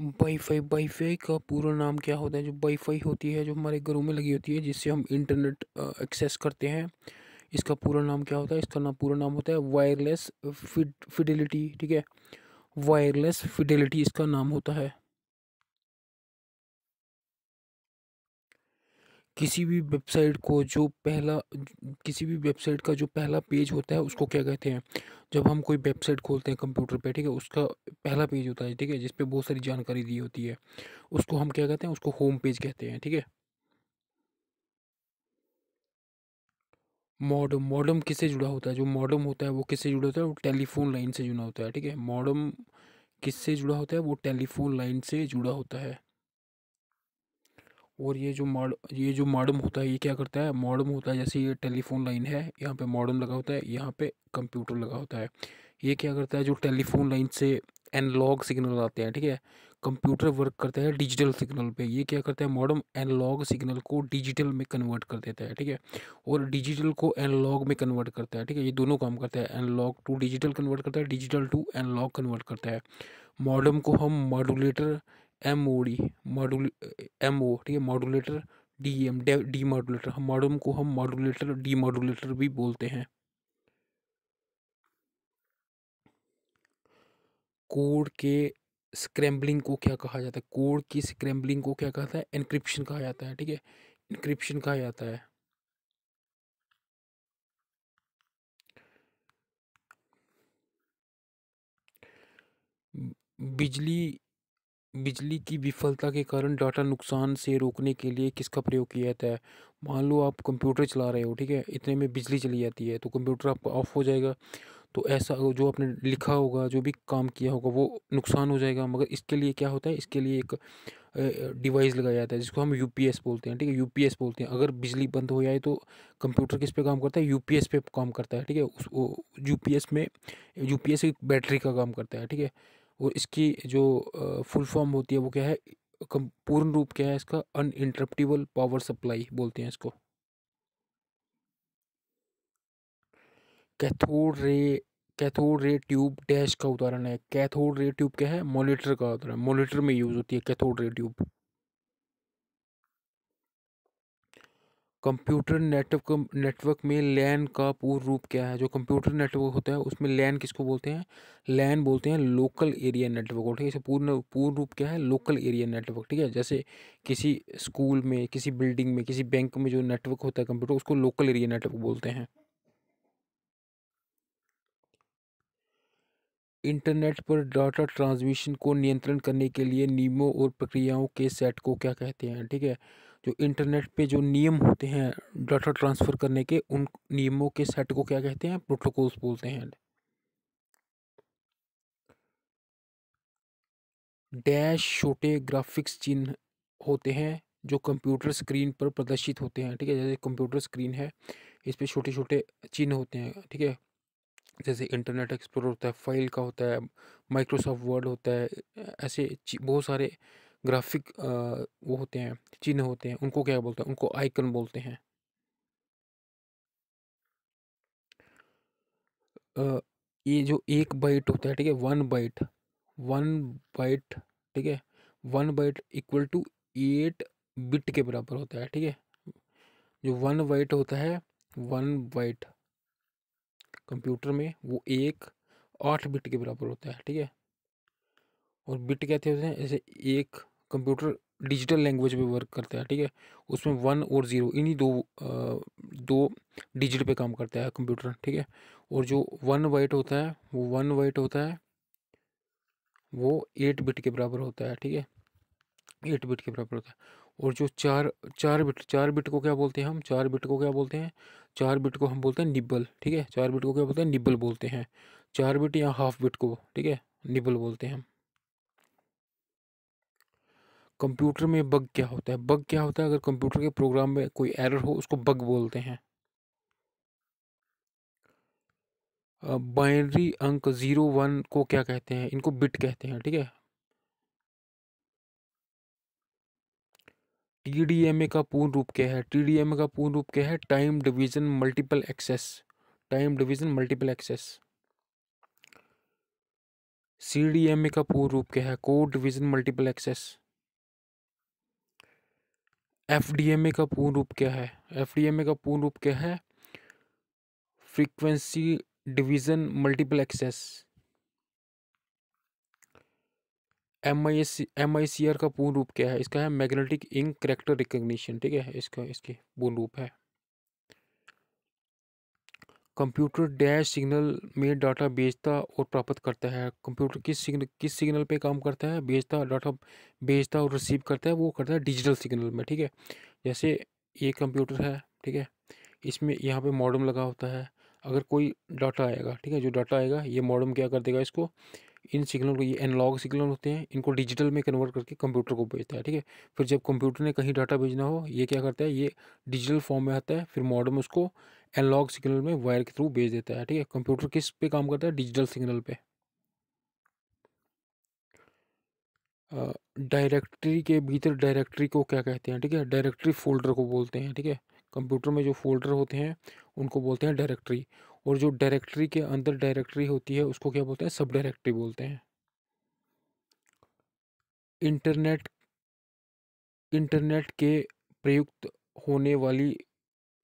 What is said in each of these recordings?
wifi wifi का पूरा नाम क्या होता है जो वाईफाई होती है जो हमारे घरों में लगी होती है जिससे हम इंटरनेट एक्सेस करते हैं इसका पूरा नाम क्या होता है इसका नाम पूरा नाम होता है वायरलेस फिड फिडिलिटी ठीक है वायरलेस फिडिलिटी इसका नाम होता है किसी भी वेबसाइट को जो पहला किसी भी वेबसाइट का जो पहला पेज होता है उसको क्या कहते हैं जब हम कोई वेबसाइट खोलते हैं कंप्यूटर पे ठीक है उसका पहला पेज होता है ठीक है जिसपे बहुत सारी जानकारी दी होती है उसको हम क्या कहते हैं उसको होम पेज कहते हैं ठीक है मॉडम मॉडम किससे जुड़ा होता है जो मॉडम होता है वो किससे जुड़ा होता है वो टेलीफोन लाइन से जुड़ा होता है ठीक है मॉडम किससे जुड़ा होता है वो टेलीफोन लाइन से जुड़ा होता है और ये जो मॉड ये जो मॉडम होता है ये क्या करता है मॉडम होता है जैसे ये टेलीफोन लाइन है यहाँ पे मॉडम लगा होता है यहाँ पे कंप्यूटर लगा होता है ये क्या करता है जो टेलीफोन लाइन से एनालॉग सिग्नल आते हैं ठीक है कंप्यूटर वर्क करता है डिजिटल सिग्नल पे ये क्या करता है मॉडर्म एनालॉग सिग्नल को डिजिटल में कन्वर्ट कर देता है ठीक है और डिजिटल को एनालॉग में कन्वर्ट करता है ठीक है ये दोनों काम करता है एनालॉग टू डिजिटल कन्वर्ट करता है डिजिटल टू एनालॉग कन्वर्ट करता है मॉडर्म को हम modulator M O D module M O ठीक है modulator D M D modulator हम मॉडम को हम मॉडुलेटर डी मॉडुलेटर भी बोलते हैं कोड के स्क्रैम्बलिंग को क्या कहा जाता है कोड की स्क्रैम्बलिंग को क्या कहता है इनक्रिप्शन कहा जाता है ठीक है इनक्रिप्शन कहा जाता है बिजली बिजली की विफलता के कारण डाटा नुकसान से रोकने के लिए किसका प्रयोग किया जाता है मान लो आप कंप्यूटर चला रहे हो ठीक है इतने में बिजली चली जाती है तो कंप्यूटर आपका ऑफ हो जाएगा तो ऐसा जो आपने लिखा होगा जो भी काम किया होगा वो नुकसान हो जाएगा मगर इसके लिए क्या होता है इसके लिए एक डिवाइस लगाया जाता है जिसको हम यू बोलते हैं ठीक है यू बोलते हैं अगर बिजली बंद हो जाए तो कंप्यूटर किस पे काम करता है यू पे काम करता है ठीक है उस यू में यू एक बैटरी का काम करता है ठीक है और इसकी जो फुल फॉर्म होती है वो क्या है पूर्ण रूप क्या है इसका अन इंटरप्टिबल पावर सप्लाई बोलते हैं इसको cathode ray cathode ray tube dash का उदाहरण है कैथोड रे ट्यूब क्या है मॉनिटर का उदाहरण मॉनिटर में यूज़ होती है cathode ray tube computer network network में लैन का पूर्ण रूप क्या है जो कंप्यूटर नेटवर्क होता है उसमें लैन किसको बोलते हैं लैन बोलते हैं लोकल एरिया नेटवर्क ठीक है पूर्ण पूर्ण रूप क्या है लोकल एरिया नेटवर्क ठीक है जैसे किसी स्कूल में किसी बिल्डिंग में किसी बैंक में जो नेटवर्क होता है कंप्यूटर उसको लोकल एरिया नेटवर्क बोलते हैं इंटरनेट पर डाटा ट्रांसमिशन को नियंत्रण करने के लिए नियमों और प्रक्रियाओं के सेट को क्या कहते हैं ठीक है जो इंटरनेट पे जो नियम होते हैं डाटा ट्रांसफ़र करने के उन नियमों के सेट को क्या कहते हैं प्रोटोकॉल्स बोलते हैं डैश छोटे ग्राफिक्स चिन्ह होते हैं जो कंप्यूटर स्क्रीन पर प्रदर्शित होते हैं ठीक है जैसे कंप्यूटर स्क्रीन है इस पर छोटे छोटे चिन्ह होते हैं ठीक है जैसे इंटरनेट एक्सप्लोर होता है फाइल का होता है माइक्रोसॉफ्ट वर्ड होता है ऐसे बहुत सारे ग्राफिक वो होते हैं चिन्ह होते हैं उनको क्या बोलते हैं उनको आइकन बोलते हैं ये जो एक बाइट होता है ठीक है वन बाइट वन बाइट ठीक है one byte equal to eight bit के बराबर होता है ठीक है जो वन बाइट होता है वन बाइट कंप्यूटर में वो एक आठ बिट के बराबर होता है ठीक है और बिट कहते होते हैं जैसे एक कंप्यूटर डिजिटल लैंग्वेज पे वर्क करता है ठीक है उसमें वन और ज़ीरो इन्हीं दो आ, दो डिजिट पे काम करता है कंप्यूटर ठीक है और जो वन वाइट होता है वो वन वाइट होता है वो एट बिट के बराबर होता है ठीक है एट बिट के बराबर होता है और जो चार चार बिट चार बिट को क्या बोलते हैं हम चार बिट को क्या बोलते हैं चार बिट को हम बोलते हैं निबल ठीक है चार बिट को क्या बोलते हैं निबल बोलते हैं चार बिट या हाफ बिट को ठीक है निबल बोलते हैं हम कंप्यूटर में बग क्या होता है बग क्या होता है अगर कंप्यूटर के प्रोग्राम में कोई एरर हो उसको बग बोलते हैं बाइनरी अंक ज़ीरो वन को क्या कहते हैं इनको बिट कहते हैं ठीक है टी का पूर्ण रूप क्या है टी डी एम ए का पूर्ण रूप क्या है time division multiple access time division multiple access C D M A का पूर्ण रूप क्या है code division multiple access F D M A का पूर्ण रूप क्या है एफ डी एम ए का पूर्ण रूप क्या है frequency division multiple access M I S M I C R का पूर्ण रूप क्या है इसका है मैग्नेटिक इंक करेक्टर रिकग्निशन ठीक है इसका इसकी पूर्ण रूप है कंप्यूटर डैश सिग्नल में डाटा भेजता और प्राप्त करता है कंप्यूटर किस सिग्नल किस सिग्नल पे काम करता है भेजता डाटा भेजता और रिसीव करता है वो करता है डिजिटल सिग्नल में ठीक है जैसे ये कंप्यूटर है ठीक है इसमें यहाँ पे मॉडम लगा होता है अगर कोई डाटा आएगा ठीक है जो डाटा आएगा ये मॉडम क्या कर देगा इसको इन सिग्नल को ये एनालॉग सिग्नल होते हैं इनको डिजिटल में कन्वर्ट करके कंप्यूटर को भेजता है ठीक है फिर जब कंप्यूटर ने कहीं डाटा भेजना हो ये क्या करता है ये डिजिटल फॉर्म में आता है फिर मॉडम उसको एनालॉग सिग्नल में वायर के थ्रू भेज देता है ठीक है कंप्यूटर किस पे काम करता है डिजिटल सिग्नल पे डायरेक्टरी के भीतर डायरेक्टरी को क्या कहते हैं ठीक है डायरेक्टरी फोल्डर को बोलते हैं ठीक है कंप्यूटर में जो फोल्डर होते हैं उनको बोलते हैं डायरेक्टरी और जो डायरेक्टरी के अंदर डायरेक्टरी होती है उसको क्या बोलते हैं सब डायरेक्टरी बोलते हैं इंटरनेट इंटरनेट के प्रयुक्त होने वाली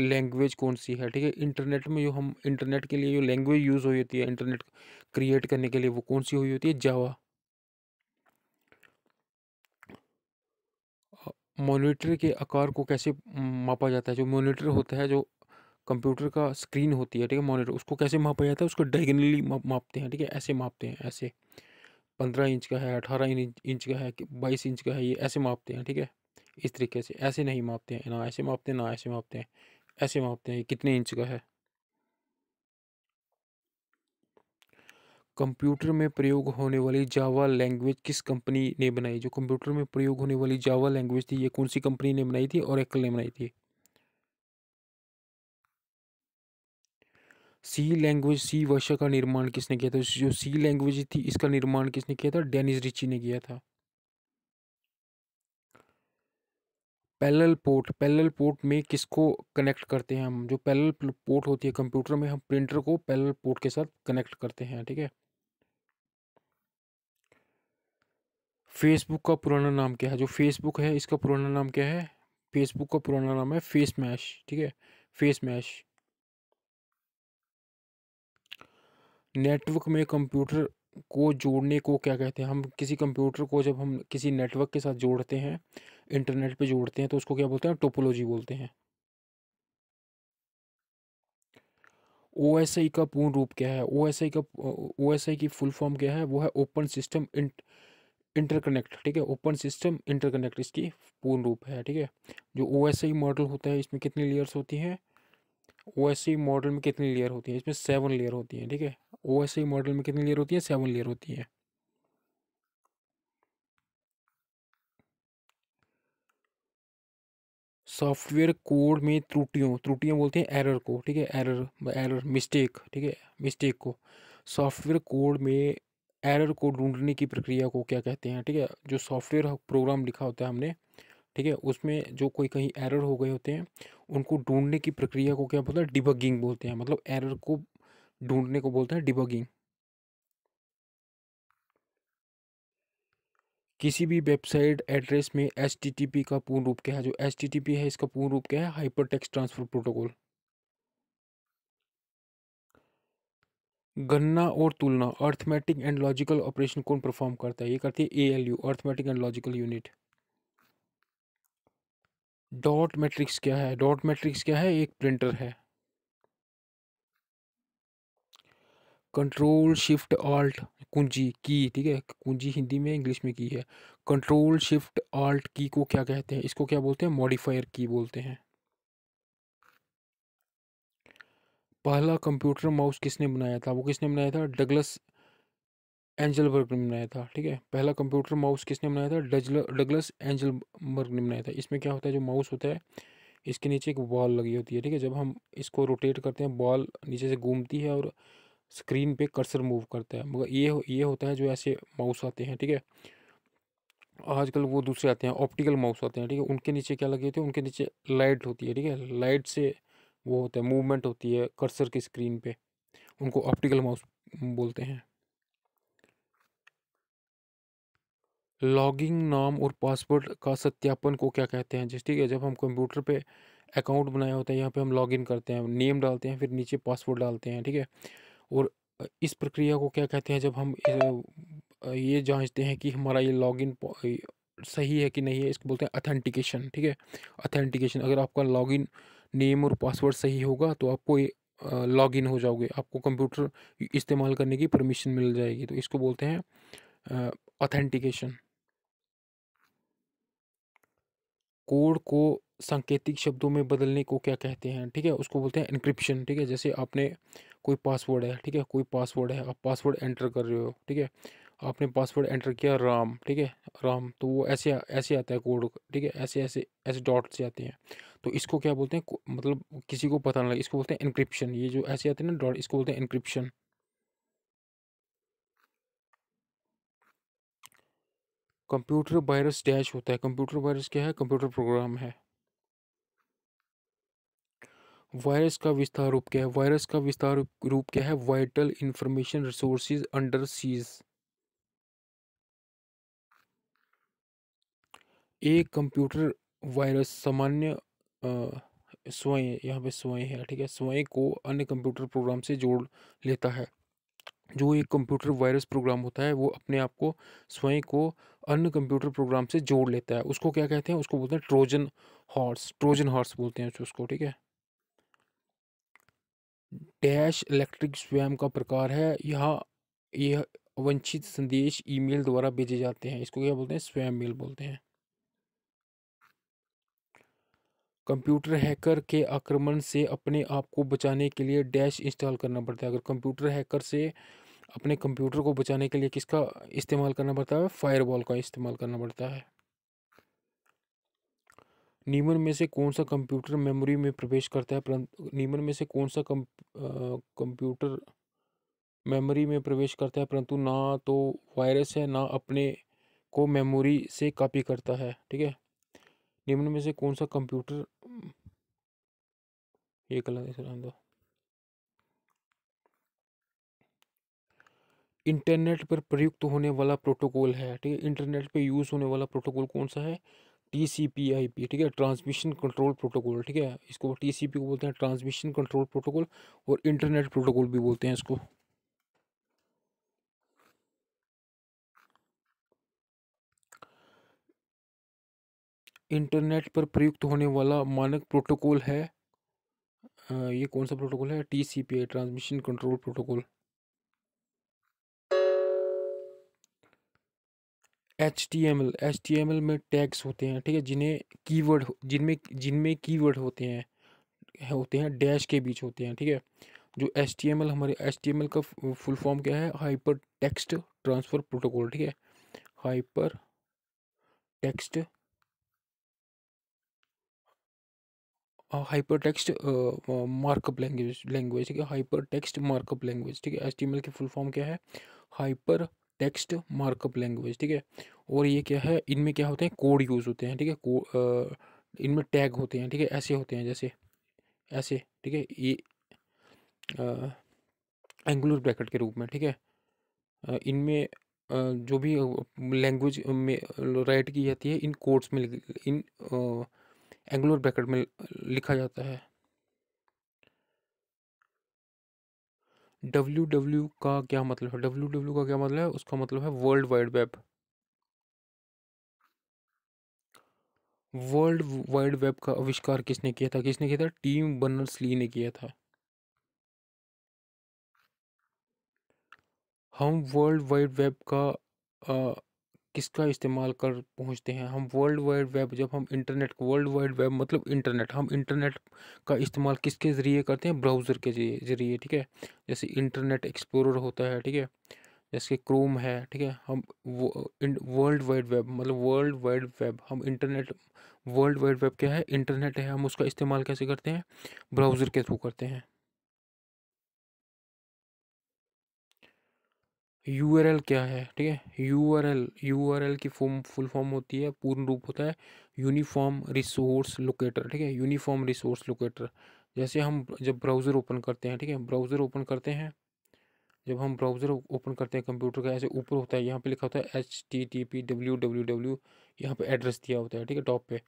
लैंग्वेज कौन सी है ठीक है इंटरनेट में जो हम इंटरनेट के लिए जो लैंग्वेज यूज़ हुई होती है इंटरनेट क्रिएट करने के लिए वो कौन सी हुई होती है जावा मोनीटर के आकार को कैसे मापा जाता है जो मोनीटर होता है जो कंप्यूटर का स्क्रीन होती है ठीक है मोनीटर उसको कैसे मापा जाता है उसको डायगनली मापते हैं ठीक है ऐसे मापते हैं ऐसे पंद्रह इंच का है अठारह इंच का है बाईस इंच का है ये ऐसे मापते हैं ठीक है इस तरीके से ऐसे नहीं मापते हैं ना ऐसे मापते हैं ना ऐसे मापते हैं ऐसे मापते हैं कितने इंच का है कंप्यूटर में प्रयोग होने वाली जावा लैंग्वेज किस कंपनी ने बनाई जो कंप्यूटर में प्रयोग होने वाली जावा लैंग्वेज थी ये कौन सी कंपनी ने बनाई थी और एकल ने बनाई थी सी लैंग्वेज सी वर्षा का निर्माण किसने किया था जो सी लैंग्वेज थी इसका निर्माण किसने किया था डेनिस रिची ने किया था पैरेलल पोर्ट पैरेलल पोर्ट में किसको कनेक्ट करते हैं हम जो पैरेलल पोर्ट होती है कंप्यूटर में हम प्रिंटर को पैरेलल पोर्ट के साथ कनेक्ट करते हैं ठीक है फेसबुक का पुराना नाम क्या है जो फेसबुक है इसका पुराना नाम क्या है फेसबुक का पुराना नाम है फेस मैश ठीक है फेस मैश नेटवर्क में कंप्यूटर को जोड़ने को क्या कहते हैं हम किसी कंप्यूटर को जब हम किसी नेटवर्क के साथ जोड़ते हैं इंटरनेट पे जोड़ते हैं तो उसको क्या बोलते हैं टोपोलॉजी बोलते हैं ओ आई का पूर्ण रूप क्या है ओ आई का ओ एस आई की फुल फॉर्म क्या है वो है ओपन सिस्टम इंटरकनेक्ट ठीक है ओपन सिस्टम इंटरकनेक्ट इसकी पूर्ण रूप है ठीक है जो ओ एस आई मॉडल होता है इसमें कितनी लेयर्स होती हैं ओ आई मॉडल में कितनी लेयर होती हैं इसमें सेवन लेयर होती हैं ठीक है ओ एस आई मॉडल में कितनी लेयर होती हैं सेवन लेयर होती हैं सॉफ्टवेयर कोड में त्रुटियों त्रुटियाँ बोलते हैं एरर को ठीक है एरर एरर मिस्टेक ठीक है मिस्टेक को सॉफ्टवेयर कोड में एरर को ढूंढने की प्रक्रिया को क्या कहते हैं ठीक है जो सॉफ्टवेयर प्रोग्राम लिखा होता है हमने ठीक है उसमें जो कोई कहीं एरर हो गए होते हैं उनको ढूंढने की प्रक्रिया को क्या बोलते हैं डिबगिंग बोलते हैं मतलब एरर को ढूंढने को बोलते हैं डिबगिंग किसी भी वेबसाइट एड्रेस में एच का पूर्ण रूप क्या है जो एच है इसका पूर्ण रूप क्या है हाइपर ट्रांसफर प्रोटोकॉल गणना और तुलना अर्थमेटिक एंड लॉजिकल ऑपरेशन कौन परफॉर्म करता है ये करती है A L U arithmetic and logical unit dot matrix क्या है डॉट मैट्रिक्स क्या है एक प्रिंटर है कंट्रोल शिफ्ट ऑल्ट कुंजी की ठीक है कुंजी हिंदी में इंग्लिश में की है कंट्रोल शिफ्ट ऑल्ट की को क्या कहते हैं इसको क्या बोलते हैं मॉडिफायर की बोलते हैं पहला कंप्यूटर माउस किसने बनाया था वो किसने बनाया था डगलस एंजलबर्ग ने बनाया था ठीक है पहला कंप्यूटर माउस किसने बनाया था डगलस एंजलबर्ग ने बनाया था इसमें क्या होता है जो माउस होता है इसके नीचे एक बॉल लगी होती है ठीक है जब हम इसको रोटेट करते हैं बॉल नीचे से घूमती है और स्क्रीन पे कर्सर मूव करता है मगर ये ये होता है जो ऐसे माउस आते हैं ठीक है आजकल वो दूसरे आते हैं ऑप्टिकल माउस आते हैं ठीक है उनके नीचे क्या लगे होते हैं उनके नीचे लाइट होती है ठीक है लाइट से वो होता है मूवमेंट होती है कर्सर की स्क्रीन पे उनको ऑप्टिकल माउस बोलते हैं लॉगिंग नाम और पासवर्ड का सत्यापन को क्या कहते हैं जिस ठीक है जब हम कंप्यूटर पे अकाउंट बनाया होता है यहाँ पे हम लॉगिन करते हैं नेम डालते हैं फिर नीचे पासवर्ड डालते हैं ठीक है और इस प्रक्रिया को क्या कहते हैं जब हम ये जांचते हैं कि हमारा ये लॉगिन सही है कि नहीं है इसको बोलते हैं अथेंटिकेशन ठीक है अथेंटिकेशन अगर आपका लॉगिन नेम और पासवर्ड सही होगा तो आपको ये लॉग इन हो जाओगे आपको कंप्यूटर इस्तेमाल करने की परमिशन मिल जाएगी तो इसको बोलते हैं ऑथेंटिकेशन कोड को सांकेतिक शब्दों में बदलने को क्या कहते हैं ठीक है उसको बोलते हैं इनक्रिप्शन ठीक है जैसे आपने कोई पासवर्ड है ठीक है कोई पासवर्ड है आप पासवर्ड एंटर कर रहे हो ठीक है आपने पासवर्ड एंटर किया राम ठीक है राम तो वो ऐसे ऐसे आता है कोड ठीक है ऐसे ऐसे ऐसे डॉट से आते हैं तो इसको क्या बोलते हैं मतलब किसी को पता ना लगे इसको बोलते हैं इनक्रिप्शन ये जो ऐसे आते हैं ना डॉट इसको बोलते हैं इनक्रिप्शन कंप्यूटर वायरस डैश होता है कंप्यूटर वायरस क्या है कंप्यूटर प्रोग्राम है वायरस का विस्तार रूप क्या है वायरस का विस्तार रूप क्या है vital information resources under siege एक कंप्यूटर वायरस सामान्य स्वयं यहाँ पे स्वयं है ठीक है स्वयं को अन्य कंप्यूटर प्रोग्राम से जोड़ लेता है जो एक कंप्यूटर वायरस प्रोग्राम होता है वो अपने आप को स्वयं को अन्य कंप्यूटर प्रोग्राम से जोड़ लेता है उसको क्या कहते हैं उसको बोलते हैं ट्रोजन हॉर्स ट्रोजन हॉर्स बोलते हैं उसको ठीक है डैश इलेक्ट्रिक स्वयं का प्रकार है यहाँ यह वंचित संदेश ईमेल द्वारा भेजे जाते हैं इसको क्या बोलते हैं स्वयं मेल बोलते हैं कंप्यूटर हैकर के आक्रमण से अपने आप को बचाने के लिए डैश इंस्टॉल करना पड़ता है अगर कंप्यूटर हैकर से अपने कंप्यूटर को बचाने के लिए किसका इस्तेमाल करना पड़ता है फायरवॉल का इस्तेमाल करना पड़ता है नीमन में से कौन सा कंप्यूटर मेमोरी में प्रवेश करता है परंतु नीमन में से कौन सा कम कंप्यूटर मेमोरी में प्रवेश करता है परंतु ना तो वायरस है ना अपने को मेमोरी से कॉपी करता है ठीक है निम्न में से कौन सा कंप्यूटर ये गलत इंटरनेट पर प्रयुक्त होने वाला प्रोटोकॉल है ठीक है इंटरनेट पर यूज़ होने वाला प्रोटोकॉल कौन सा है T C P I P ठीक है ट्रांसमिशन कंट्रोल प्रोटोकॉल ठीक है इसको टी सी पी को बोलते हैं ट्रांसमिशन कंट्रोल प्रोटोकॉल और इंटरनेट प्रोटोकॉल भी बोलते हैं इसको इंटरनेट पर प्रयुक्त होने वाला मानक प्रोटोकॉल है ये कौन सा प्रोटोकॉल है T C P I transmission control protocol H T M L H T M L में टैग्स होते हैं ठीक है जिन्हें कीवर्ड जिनमें जिनमें कीवर्ड होते हैं होते हैं डैश के बीच होते हैं ठीक है जो एच टी एम एल हमारे एच टी एम एल का फुल फॉर्म क्या है हाइपर टेक्स्ट ट्रांसफ़र प्रोटोकॉल ठीक है hyper text hyper text markup language language ठीक है हाइपर टेक्स्ट मार्कअप लैंग्वेज ठीक है एच टी एम एल की फुल फॉर्म क्या है हाइपर टेक्स्ट मार्कअप लैंग्वेज ठीक है और ये क्या है इनमें क्या होते हैं कोड यूज़ होते हैं ठीक है इनमें टैग होते हैं ठीक है ऐसे होते हैं जैसे ऐसे ठीक है ये एंगुलर ब्रैकेट के रूप में ठीक है इनमें जो भी लैंग्वेज में राइट की जाती है इन कोड्स में इन एंगुलर ब्रैकेट में लिखा जाता है डब्ल्यू डब्ल्यू का क्या मतलब है डब्ल्यू डब्ल्यू का क्या मतलब है उसका मतलब है world wide web world wide web का आविष्कार किसने किया था किसने किया था टीम बनर्स ली ने किया था हम वर्ल्ड वाइड वेब का किसका इस्तेमाल कर पहुंचते हैं हम वर्ल्ड वाइड वेब जब हम इंटरनेट को वर्ल्ड वाइड वेब मतलब इंटरनेट हम इंटरनेट का इस्तेमाल किसके ज़रिए करते हैं ब्राउज़र के ज़रिए ठीक है जैसे इंटरनेट एक्सप्लोरर होता है ठीक है जैसे क्रोम है ठीक है हम वर्ल्ड वाइड वेब मतलब वर्ल्ड वाइड वेब हम इंटरनेट वर्ल्ड वाइड वेब क्या है इंटरनेट है हम उसका इस्तेमाल कैसे करते हैं ब्राउज़र के थ्रू करते हैं यू आर एल क्या है ठीक है U R L U R L की फॉर्म फुल फॉर्म होती है पूर्ण रूप होता है यूनिफॉर्म रिसोर्स लोकेटर ठीक है यूनिफॉर्म रिसोर्स लोकेटर जैसे हम जब ब्राउज़र ओपन करते हैं ठीक है ब्राउज़र ओपन करते हैं जब हम ब्राउज़र ओपन करते हैं कंप्यूटर का ऐसे ऊपर होता है यहाँ पे लिखा होता है H T T P W W W यहाँ पर एड्रेस दिया होता है ठीक है टॉप पे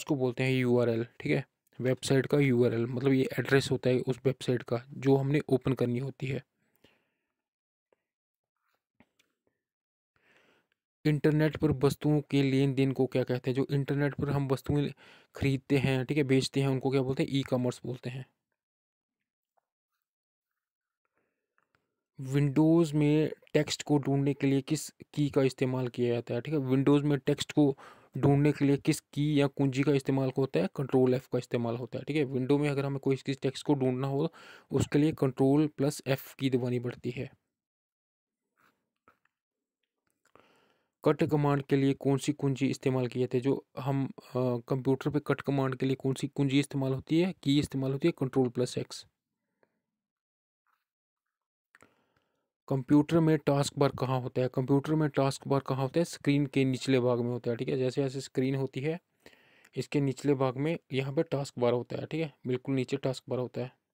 उसको बोलते हैं यू आर एल ठीक है वेबसाइट का यू आर एल मतलब ये एड्रेस होता है उस वेबसाइट का जो हमने ओपन करनी होती है इंटरनेट पर वस्तुओं के लेन देन को क्या कहते हैं जो इंटरनेट पर हम वस्तुएं खरीदते हैं ठीक है बेचते हैं उनको क्या बोलते हैं ई कॉमर्स बोलते हैं विंडोज़ में टेक्स्ट को ढूंढने के लिए किस की का इस्तेमाल किया जाता है ठीक है विंडोज़ में टेक्स्ट को ढूंढने के लिए किस की या कुंजी का इस्तेमाल होता है कंट्रोल एफ़ का इस्तेमाल होता है ठीक है विंडो में अगर हमें कोई किसी टेक्स्ट को ढूंढना हो उसके लिए कंट्रोल प्लस एफ़ की दबानी पड़ती है कट कमांड के लिए कौन सी कुंजी इस्तेमाल की जाती है जो हम कंप्यूटर पे कट कमांड के लिए कौन सी कुंजी इस्तेमाल होती है की इस्तेमाल होती है कंट्रोल प्लस एक्स कंप्यूटर में टास्क बार कहाँ होता है कंप्यूटर में टास्क बार कहाँ होता है स्क्रीन के निचले भाग में होता है ठीक है जैसे जैसे स्क्रीन होती है इसके निचले भाग में यहाँ पर टास्क बार होता है ठीक है बिल्कुल नीचे टास्क बार होता है